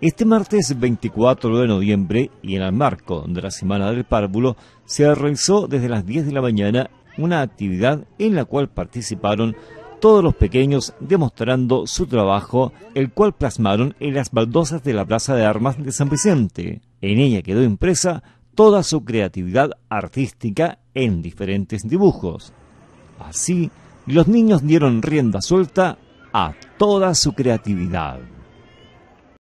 Este martes 24 de noviembre, y en el marco de la Semana del Párvulo, se realizó desde las 10 de la mañana una actividad en la cual participaron todos los pequeños demostrando su trabajo, el cual plasmaron en las baldosas de la Plaza de Armas de San Vicente. En ella quedó impresa toda su creatividad artística en diferentes dibujos. Así, los niños dieron rienda suelta a toda su creatividad.